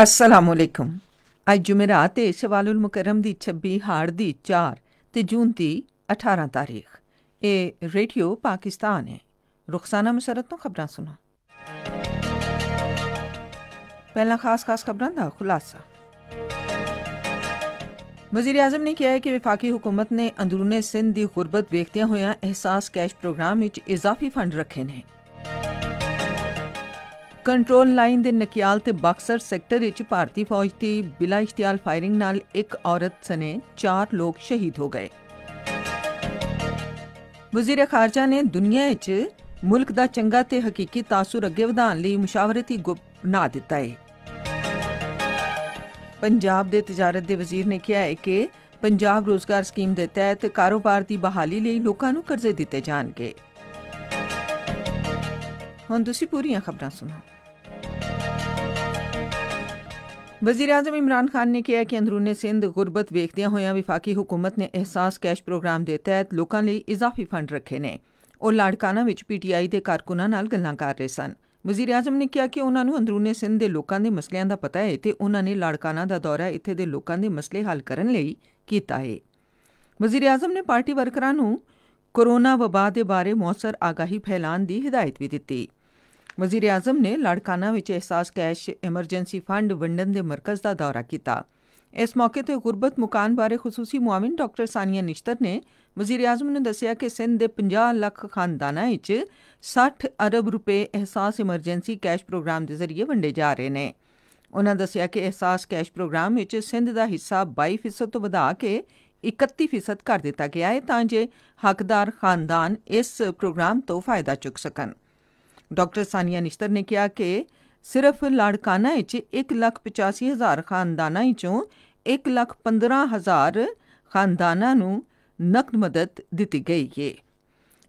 असलकुम अज जुमेरात शवालुल मुकरम की छब्बी हाड़ की चार ते जून की अठारह तारीख ए रेडियो पाकिस्तान है रुखसाना मुसरत तो खबर सुनो पहला खास खास खबर का खुलासा वजीर अजम ने कहा है कि विफाकी हुकूमत ने अंदरूने सिंध की गुरबत वेखद्या होया एहसास कैश प्रोग्राम इजाफी फंड रखे ने ਕੰਟਰੋਲ ਲਾਈਨ ਦੇ ਨਕਿਆਲ ਤੇ ਬਕਸਰ ਸੈਕਟਰ ਵਿੱਚ ਭਾਰਤੀ ਫੌਜ ਦੀ ਬਿਲਾ ਇਖਤਿਆਰ ਫਾਇਰਿੰਗ ਨਾਲ ਇੱਕ ਔਰਤ ਸਨੇ 4 ਲੋਕ ਸ਼ਹੀਦ ਹੋ ਗਏ ਵਜ਼ੀਰ ਖਾਰਜਾ ਨੇ ਦੁਨੀਆ ਵਿੱਚ ਮੁਲਕ ਦਾ ਚੰਗਾ ਤੇ ਹਕੀਕੀ ਤਾਸੁਰ ਅੱਗੇ ਵਧਾਉਣ ਲਈ ਮੁਸ਼ਾਵਰਤੀ ਗੁੱਪ ਬਣਾ ਦਿੱਤਾ ਹੈ ਪੰਜਾਬ ਦੇ ਤਜਾਰਤ ਦੇ ਵਜ਼ੀਰ ਨੇ ਕਿਹਾ ਹੈ ਕਿ ਪੰਜਾਬ ਰੋਜ਼ਗਾਰ ਸਕੀਮ ਦੇ ਤਹਿਤ ਕਾਰੋਬਾਰ ਦੀ ਬਹਾਲੀ ਲਈ ਲੋਕਾਂ ਨੂੰ ਕਰਜ਼ੇ ਦਿੱਤੇ ਜਾਣਗੇ ਹੁਣ ਤੁਸੀਂ ਪੂਰੀਆਂ ਖਬਰਾਂ ਸੁਣੋ ਵਜ਼ੀਰ ਆਜ਼ਮ ਇਮਰਾਨ ਖਾਨ ਨੇ ਕਿਹਾ ਕਿ ਅੰਦਰੂਨੀ ਸਿੰਧ ਗੁਰਬਤ ਵੇਖਦਿਆਂ ਹੋਇਆਂ ਵਿਫਾਕੀ ਹਕੂਮਤ ਨੇ ਅਹਿਸਾਸ ਕੈਸ਼ ਪ੍ਰੋਗਰਾਮ ਦੇ ਤਹਿਤ ਲੋਕਾਂ ਲਈ ਇਜ਼ਾਫੀ ਫੰਡ ਰੱਖੇ ਨੇ ਉਹ ਲਾੜਕਾਨਾ ਵਿੱਚ ਪੀਟੀਆਈ ਦੇ ਕਾਰਕੁਨਾਂ ਨਾਲ ਗੱਲਾਂ ਕਰ ਰਹੇ ਸਨ ਵਜ਼ੀਰ ਆਜ਼ਮ ਨੇ ਕਿਹਾ ਕਿ ਉਹਨਾਂ ਨੂੰ ਅੰਦਰੂਨੀ ਸਿੰਧ ਦੇ ਲੋਕਾਂ ਦੇ ਮਸਲਿਆਂ ਦਾ ਪਤਾ ਹੈ ਤੇ ਉਹਨਾਂ ਨੇ ਲਾੜਕਾਨਾ ਦਾ ਦੌਰਾ ਇੱਥੇ ਦੇ ਲੋਕਾਂ ਦੇ ਮਸਲੇ ਹੱਲ ਕਰਨ ਲਈ ਕੀਤਾ ਹੈ ਵਜ਼ੀਰ ਆਜ਼ਮ ਨੇ ਪਾਰਟੀ ਵਰਕਰਾਂ ਨੂੰ ਕੋਰੋਨਾ ਵਬਾ ਦੇ ਬਾਰੇ ਮੌਸਰ ਆਗਾਹੀ ਫੈਲਾਣ ਦੀ ਹਦਾਇਤ ਵੀ ਦਿੱਤੀ ਵਜ਼ੀਰ ਆਜ਼ਮ ਨੇ ਲੜਕਾਨਾ ਵਿੱਚ ਅਹਿਸਾਸ ਕੈਸ਼ ਐਮਰਜੈਂਸੀ ਫੰਡ ਵੰਡਣ ਦੇ ਮਰਕਜ਼ ਦਾ ਦੌਰਾ ਕੀਤਾ ਇਸ ਮੌਕੇ ਤੇ ਗੁਰਬਤ ਮੁਕਾਨ ਬਾਰੇ ਖਸੂਸੀ ਮੁਆਵਿਨ ਡਾਕਟਰ ਸਾਨੀਆ ਨਿਸ਼ਤਰ ਨੇ ਵਜ਼ੀਰ ਆਜ਼ਮ ਨੂੰ ਦੱਸਿਆ ਕਿ ਸਿੰਧ ਦੇ 50 ਲੱਖ ਖਾਨਦਾਨਾਂ ਵਿੱਚ 60 ਅਰਬ ਰੁਪਏ ਅਹਿਸਾਸ ਐਮਰਜੈਂਸੀ ਕੈਸ਼ ਪ੍ਰੋਗਰਾਮ ਦੇ ਜ਼ਰੀਏ ਵੰਡੇ ਜਾ ਰਹੇ ਨੇ ਉਹਨਾਂ ਦੱਸਿਆ ਕਿ ਅਹਿਸਾਸ ਕੈਸ਼ ਪ੍ਰੋਗਰਾਮ ਵਿੱਚ ਸਿੰਧ ਦਾ ਹਿੱਸਾ 22% ਤੋਂ ਵਧਾ ਕੇ 31% ਕਰ ਦਿੱਤਾ ਗਿਆ ਹੈ ਤਾਂ ਜੇ ਹੱਕਦਾਰ ਖਾਨਦਾਨ ਇਸ ਪ੍ਰੋਗਰਾਮ ਤੋਂ ਫਾਇਦਾ ਚੁੱਕ ਸਕਣ ਡਾਕਟਰ ਸਾਨੀਆ ਨਿਸ਼ਤਰ ਨੇ ਕਿਹਾ ਕਿ ਸਿਰਫ ਲਾੜਕਾਨਾ ਵਿੱਚ 185000 ਖਾਨਦਾਨਾਂ ਵਿੱਚੋਂ 115000 ਖਾਨਦਾਨਾਂ ਨੂੰ ਨਕਦ ਮਦਦ ਦਿੱਤੀ ਗਈ ਹੈ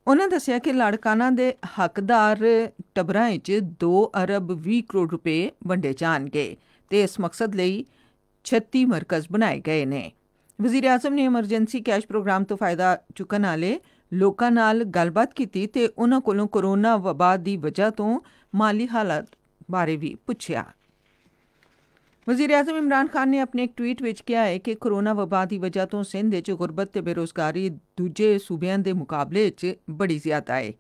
ਉਹਨਾਂ ਦੱਸਿਆ ਕਿ ਲਾੜਕਾਨਾ ਦੇ ਹੱਕਦਾਰ ਟਬਰਾਂ ਵਿੱਚ 2 ਅਰਬ 20 ਕਰੋੜ ਰੁਪਏ ਵੰਡੇ ਜਾਣਗੇ ਤੇ ਇਸ ਮਕਸਦ ਲਈ 36 ਮਰਕਜ਼ ਬਣਾਏ ਗਏ ਨੇ ਵਜ਼ੀਰ ਆਜ਼ਮ ਨੇ ਐਮਰਜੈਂਸੀ ਕੈਸ਼ ਪ੍ਰੋਗਰਾਮ ਤੋਂ ਫਾਇਦਾ ਚੁੱਕਣ ਵਾਲੇ ਲੋਕਾਂ ਨਾਲ ਗੱਲਬਾਤ ਕੀਤੀ ਤੇ ਉਹਨਾਂ ਕੋਲੋਂ ਕੋਰੋਨਾ ਵਬਾ ਦੀ ਵਜ੍ਹਾ ਤੋਂ ਮਾਲੀ ਹਾਲਤ ਬਾਰੇ ਵੀ ਪੁੱਛਿਆ ਵਜ਼ੀਰ ਆਜ਼ਮ ਇਮਰਾਨ ਖਾਨ ਨੇ ਆਪਣੇ ਇੱਕ ਟਵੀਟ ਵਿੱਚ ਕਿਹਾ ਹੈ ਕਿ ਕੋਰੋਨਾ ਵਬਾ ਦੀ ਵਜ੍ਹਾ ਤੋਂ ਸਿੰਧ ਵਿੱਚ ਗੁਰਬਤ ਤੇ ਬੇਰੋਜ਼ਗਾਰੀ ਦੂਜੇ ਸੂਬਿਆਂ ਦੇ ਮੁਕਾਬਲੇ 'ਚ ਬੜੀ ਜ਼ਿਆਦਾ ਹੈ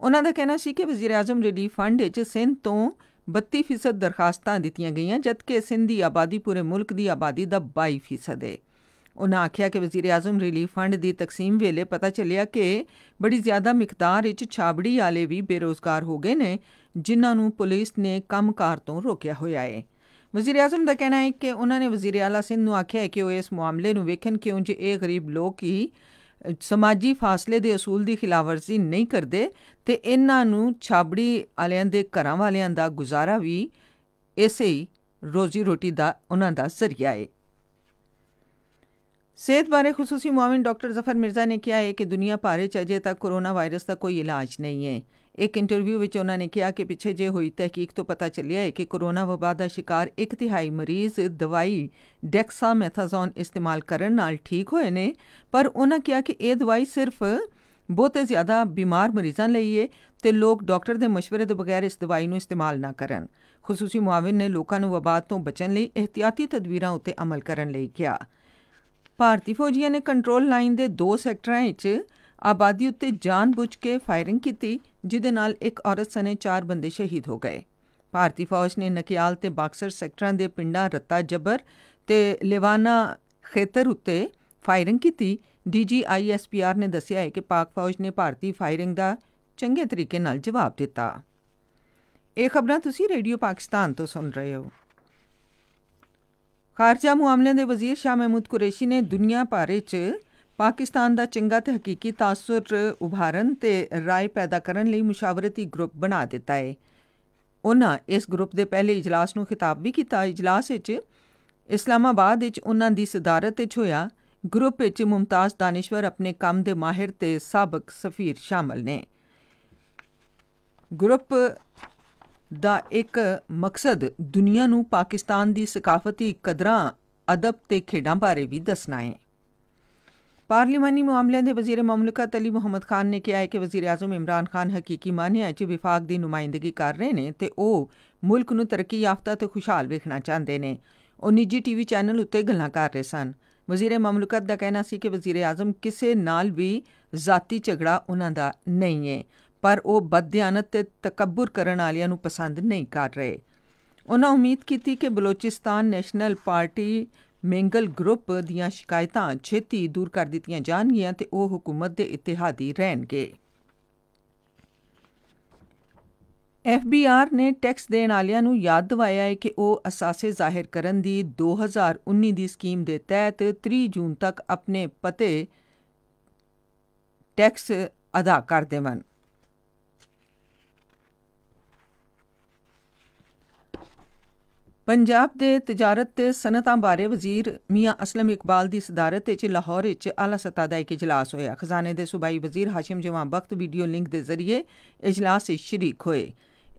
ਉਹਨਾਂ ਦਾ ਕਹਿਣਾ ਸੀ ਕਿ ਵਜ਼ੀਰ ਆਜ਼ਮ ਰਿਲੀਫ ਫੰਡ ਵਿੱਚ ਸਿੰਧ ਤੋਂ 32% ਦਰਖਾਸਤਾਂ ਦਿੱਤੀਆਂ ਗਈਆਂ ਜਦਕਿ ਸਿੰਧ ਦੀ ਆਬਾਦੀ ਪੂਰੇ ਮੁਲਕ ਦੀ ਆਬਾਦੀ ਦਾ 22% ਹੈ ਉਹਨਾਂ ਆਖਿਆ ਕਿ ਵਜ਼ੀਰ ਆਜ਼ਮ ਰਿਲੀਫ ਫੰਡ ਦੀ ਤਕਸੀਮ ਵੇਲੇ ਪਤਾ ਚੱਲਿਆ ਕਿ ਬੜੀ ਜ਼ਿਆਦਾ ਮਿਕਦਾਰ ਵਿੱਚ ਛਾਬੜੀ ਵਾਲੇ ਵੀ ਬੇਰੋਜ਼ਗਾਰ ਹੋ ਗਏ ਨੇ ਜਿਨ੍ਹਾਂ ਨੂੰ ਪੁਲਿਸ ਨੇ ਕੰਮਕਾਰ ਤੋਂ ਰੋਕਿਆ ਹੋਇਆ ਹੈ ਵਜ਼ੀਰ ਆਜ਼ਮ ਦਾ ਕਹਿਣਾ ਹੈ ਕਿ ਉਹਨਾਂ ਨੇ ਵਜ਼ੀਰ ਆਲਾ ਸਿੰਧ ਨੂੰ ਆਖਿਆ ਹੈ ਕਿ ਉਹ ਇਸ ਮਾਮਲੇ ਨੂੰ ਵੇਖਣ ਕਿਉਂ ਜੇ ਇਹ ਗਰੀਬ ਲੋਕ ਹੀ ਸਮਾਜੀ ਫਾਸਲੇ ਦੇ ਅਸੂਲ ਦੀ ਖਿਲਾਫਵਰਜ਼ੀ ਨਹੀਂ ਕਰਦੇ ਤੇ ਇਹਨਾਂ ਨੂੰ ਛਾਬੜੀ ਵਾਲਿਆਂ ਦੇ ਘਰਾਂ ਵਾਲਿਆਂ ਦਾ ਗੁਜ਼ਾਰਾ ਵੀ ਇਸੇ ਹੀ ਰੋਜ਼ੀ ਰੋਟੀ ਦਾ ਉਹਨਾਂ ਦਾ ਜ਼ਰੀਆ ਹੈ ਸਿਹਤ ਬਾਰੇ ਖੁਸੂਸੀ ਮੁਆਵਿਨ ਡਾਕਟਰ ਜ਼ਫਰ ਮਿਰਜ਼ਾ ਨੇ ਕਿਹਾ ਹੈ ਕਿ ਦੁਨੀਆ ਭਾਰੇ ਚ ਅਜੇ ਤੱਕ ਕੋਰੋਨਾ ਵਾਇਰਸ ਦਾ ਕੋਈ ਇਲਾਜ ਨਹੀਂ ਹੈ ਇੱਕ ਇੰਟਰਵਿਊ ਵਿੱਚ ਉਹਨਾਂ ਨੇ ਕਿਹਾ ਕਿ ਪਿੱਛੇ ਜੇ ਹੋਈ ਤਹਿਕੀਕ ਤੋਂ ਪਤਾ ਚੱਲਿਆ ਹੈ ਕਿ ਕੋਰੋਨਾ ਵਬਾ ਦਾ ਸ਼ਿਕਾਰ ਇੱਕ ਤਿਹਾਈ ਮਰੀਜ਼ ਦਵਾਈ ਡੈਕਸਾਮੈਥਾਜ਼ੋਨ ਇਸਤੇਮਾਲ ਕਰਨ ਨਾਲ ਠੀਕ ਹੋਏ ਨੇ ਪਰ ਉਹਨਾਂ ਕਿਹਾ ਕਿ ਇਹ ਦਵਾਈ ਸਿਰਫ ਬਹੁਤੇ ਜ਼ਿਆਦਾ ਬਿਮਾਰ ਮਰੀਜ਼ਾਂ ਲਈ ਹੈ ਤੇ ਲੋਕ ਡਾਕਟਰ ਦੇ مشਵਰੇ ਤੋਂ ਬਗੈਰ ਇਸ ਦਵਾਈ ਨੂੰ ਇਸਤੇਮਾਲ ਨਾ ਕਰਨ ਖੁਸੂਸੀ ਮੁਆਵਿਨ ਨੇ ਲੋਕਾਂ ਨੂੰ ਵਬਾ ਤੋਂ ਬਚਣ ਲਈ ਇhtiyati ਤਦਬੀਰਾਂ ਉੱਤੇ ਅਮਲ ਕਰਨ ਲਈ ਕਿਹਾ ਭਾਰਤੀ ਫੌਜੀਆਂ ਨੇ ਕੰਟਰੋਲ ਲਾਈਨ ਦੇ ਦੋ ਸੈਕਟਰਾਂ ਵਿੱਚ ਆਬਾਦੀ ਉੱਤੇ ਜਾਣਬੁੱਝ ਕੇ ਫਾਇਰਿੰਗ ਕੀਤੀ ਜਿਦੇ ਨਾਲ ਇੱਕ ਔਰਤ ਸਣੇ 4 ਬੰਦੇ ਸ਼ਹੀਦ ਹੋ ਗਏ ਭਾਰਤੀ ਫੌਜ ਨੇ ਨਕਿਆਲ ਤੇ ਬਾਕਸਰ ਸੈਕਟਰਾਂ ਦੇ ਪਿੰਡਾਂ ਰੱਤਾ ਜਬਰ ਤੇ ਲਿਵਾਨਾ ਖੇਤਰ ਉੱਤੇ ਫਾਇਰਿੰਗ ਕੀਤੀ ਡੀਜੀਆਈਐਸਪੀਆਰ ਨੇ ਦੱਸਿਆ ਹੈ ਕਿ ਪਾਕ ਫੌਜ ਨੇ ਭਾਰਤੀ ਫਾਇਰਿੰਗ ਦਾ ਚੰਗੇ ਤਰੀਕੇ ਨਾਲ ਜਵਾਬ ਦਿੱਤਾ ਇਹ ਖਬਰਾਂ ਤੁਸੀਂ ਰੇਡੀਓ ਪਾਕਿਸਤਾਨ ਤੋਂ ਸੁਣ ਰਹੇ ਹੋ ਖਾਰਜਾ ਮਾਮਲਿਆਂ ਦੇ ਵਜ਼ੀਰ ਸ਼ਾਹ ਮਹਿਮੂਦ ਕੁਰੈਸ਼ੀ ਨੇ ਦੁਨੀਆ ਭਾਰੇ 'ਚ ਪਾਕਿਸਤਾਨ ਦਾ ਚੰਗਾ ਤੇ ਹਕੀਕੀ ਤਾਸਰ ਉਭਾਰਨ ਤੇ رائے ਪੈਦਾ ਕਰਨ ਲਈ ਮੁਸ਼ਾਵਰਤੀ ਗਰੁੱਪ ਬਣਾ ਦਿੱਤਾ ਹੈ ਉਹਨਾਂ ਇਸ ਗਰੁੱਪ ਦੇ ਪਹਿਲੇ اجلاس ਨੂੰ ਖਿਤਾਬ ਵੀ ਕੀਤਾ اجلاس ਵਿੱਚ ਇਸਲਾਮਾਬਾਦ ਵਿੱਚ ਉਹਨਾਂ ਦੀ ਸਦਾਰਤ ਵਿੱਚ ਹੋਇਆ ਗਰੁੱਪ ਵਿੱਚ ਮੁਮਤਾਜ਼ ਦਾਨਿਸ਼ਵਰ ਆਪਣੇ ਕੰਮ ਦੇ ਮਾਹਿਰ ਤੇ ਸਾਬਕ ਸਫੀਰ ਸ਼ਾਮਲ ਨੇ ਗਰੁੱਪ ਦਾ ਇੱਕ ਮਕਸਦ ਦੁਨੀਆ ਨੂੰ ਪਾਕਿਸਤਾਨ ਦੀ ਸਕਾਫਤੀ ਕਦਰਾਂ ਅਦਬ ਤੇ ਖੇਡਾਂ ਬਾਰੇ ਵੀ ਦੱਸਣਾ ਹੈ ਪਾਰਲੀਮਾਨੀ ਮਾਮਲਿਆਂ ਦੇ ਵਜ਼ੀਰ ਮਮਲਕਤ ਅਲੀ ਮੁਹੰਮਦ ਖਾਨ ਨੇ ਕਿਹਾ ਹੈ ਕਿ ਵਜ਼ੀਰ ਆਜ਼ਮ ਇਮਰਾਨ ਖਾਨ ਹਕੀਕੀ ਮਾਨੇ ਹੈ ਕਿ ਵਿਫਾਕ ਦੀ ਨੁਮਾਇੰਦਗੀ ਕਰ ਰਹੇ ਨੇ ਤੇ ਉਹ ਮੁਲਕ ਨੂੰ ਤਰੱਕੀ ਯਾਫਤਾ ਤੇ ਖੁਸ਼ਹਾਲ ਵੇਖਣਾ ਚਾਹੁੰਦੇ ਨੇ ਉਹ ਨਿੱਜੀ ਟੀਵੀ ਚੈਨਲ ਉੱਤੇ ਗੱਲਾਂ ਕਰ ਰਹੇ ਸਨ ਵਜ਼ੀਰ ਮਮਲਕਤ ਦਾ ਕਹਿਣਾ ਸੀ ਕਿ ਵਜ਼ੀਰ ਆਜ਼ਮ ਕਿਸੇ ਨਾਲ ਵੀ ਜ਼ਾਤੀ ਝਗੜਾ ਉਹਨਾਂ ਦਾ ਨਹੀਂ ਹੈ ਪਰ ਉਹ ਬਦਧਿਆਨਤ ਤੇ ਤਕੱਬਰ ਕਰਨ ਵਾਲਿਆਂ ਨੂੰ ਪਸੰਦ ਨਹੀਂ ਕਰ ਰਹੇ ਉਹਨਾਂ ਉਮੀਦ ਕੀਤੀ ਕਿ Balochistan national party Mengal group ਦੀਆਂ ਸ਼ਿਕਾਇਤਾਂ ਛੇਤੀ ਦੂਰ ਕਰ ਦਿੱਤੀਆਂ ਜਾਣਗੀਆਂ ਤੇ ਉਹ ਹਕੂਮਤ ਦੇ ਇਤਿਹਾਦੀ ਰਹਿਣਗੇ ਐਫਬੀਆਰ ਨੇ ਟੈਕਸ ਦੇਣ ਵਾਲਿਆਂ ਨੂੰ ਯਾਦ ਦਿਵਾਇਆ ਹੈ ਕਿ ਉਹ ਅਸਾਸੇ ਜ਼ਾਹਿਰ ਕਰਨ ਦੀ 2019 ਦੀ ਸਕੀਮ ਦੇ ਤਹਿਤ 30 ਜੂਨ ਤੱਕ ਆਪਣੇ ਪਤੇ ਟੈਕਸ ਅਦਾ ਕਰ ਦੇਵਨ ਪੰਜਾਬ ਦੇ ਤਜਾਰਤ ਤੇ ਸਨਅਤਾਂ ਬਾਰੇ ਵਜ਼ੀਰ ਮੀਆਂ ਅਸਲਮ ਇਕਬਾਲ ਦੀ ਸਦਾਰਤ ਵਿੱਚ ਲਾਹੌਰ ਵਿੱਚ ਆਲਾ ਸਤਾ ਦਾ ਇੱਕ ਇਜਲਾਸ ਹੋਇਆ ਖਜ਼ਾਨੇ ਦੇ ਸੂਬਾਈ ਵਜ਼ੀਰ ਹਾਸ਼ਮ ਜਵਾਂ ਬਖਤ ਵੀਡੀਓ ਲਿੰਕ ਦੇ ਜ਼ਰੀਏ ਇਜਲਾਸ ਵਿੱਚ ਸ਼ਰੀਕ ਹੋਏ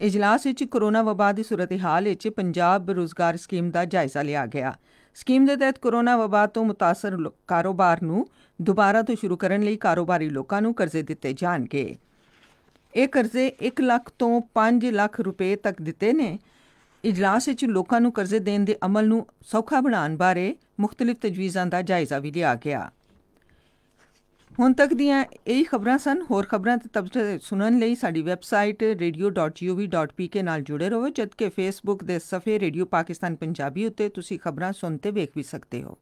ਇਜਲਾਸ ਵਿੱਚ ਕੋਰੋਨਾ ਵਬਾ ਦੀ ਸੂਰਤ-ਏ-ਹਾਲ ਵਿੱਚ ਪੰਜਾਬ ਬੇਰੁਜ਼ਗਾਰ ਸਕੀਮ ਦਾ ਜਾਇਜ਼ਾ ਲਿਆ ਗਿਆ ਸਕੀਮ ਦੇ ਤਹਿਤ ਕੋਰੋਨਾ ਵਬਾ ਤੋਂ متاثر ਕਾਰੋਬਾਰ ਨੂੰ ਦੁਬਾਰਾ ਤੋਂ ਸ਼ੁਰੂ ਕਰਨ ਲਈ ਕਾਰੋਬਾਰੀ ਲੋਕਾਂ ਨੂੰ ਕਰਜ਼ੇ ਦਿੱਤੇ ਜਾਣਗੇ ਇਹ ਕਰਜ਼ੇ 1 ਲੱਖ ਤੋਂ 5 ਲੱਖ ਰੁਪਏ ਤੱਕ ਦਿੱਤੇ ਨੇ ਇਜਲਾਸ ਵਿੱਚ ਲੋਕਾਂ ਨੂੰ ਕਰਜ਼ੇ ਦੇਣ ਦੇ ਅਮਲ ਨੂੰ ਸੌਖਾ ਬਣਾਉਣ ਬਾਰੇ ਮੁxtਲਿਫ ਤਜਵੀਜ਼ਾਂ ਦਾ ਜਾਇਜ਼ਾ ਵੀ ਲਿਆ ਗਿਆ ਹੁਣ ਤੱਕ ਦੀਆਂ ਇਹ ਖਬਰਾਂ ਸਨ ਹੋਰ ਖਬਰਾਂ ਤੇ ਤਬਸਰੇ ਸੁਣਨ ਲਈ ਸਾਡੀ ਵੈਬਸਾਈਟ radio.gov.pk ਨਾਲ ਜੁੜੇ ਰਹੋ ਜਦਕਿ ਫੇਸਬੁੱਕ ਦੇ ਸਫੇ ਰੇਡੀਓ ਪਾਕਿਸਤਾਨ ਪੰਜਾਬੀ ਉੱਤੇ ਤੁਸੀਂ ਖਬਰਾਂ ਸੁਣ ਤੇ ਵੇਖ ਵੀ ਸਕਦੇ ਹੋ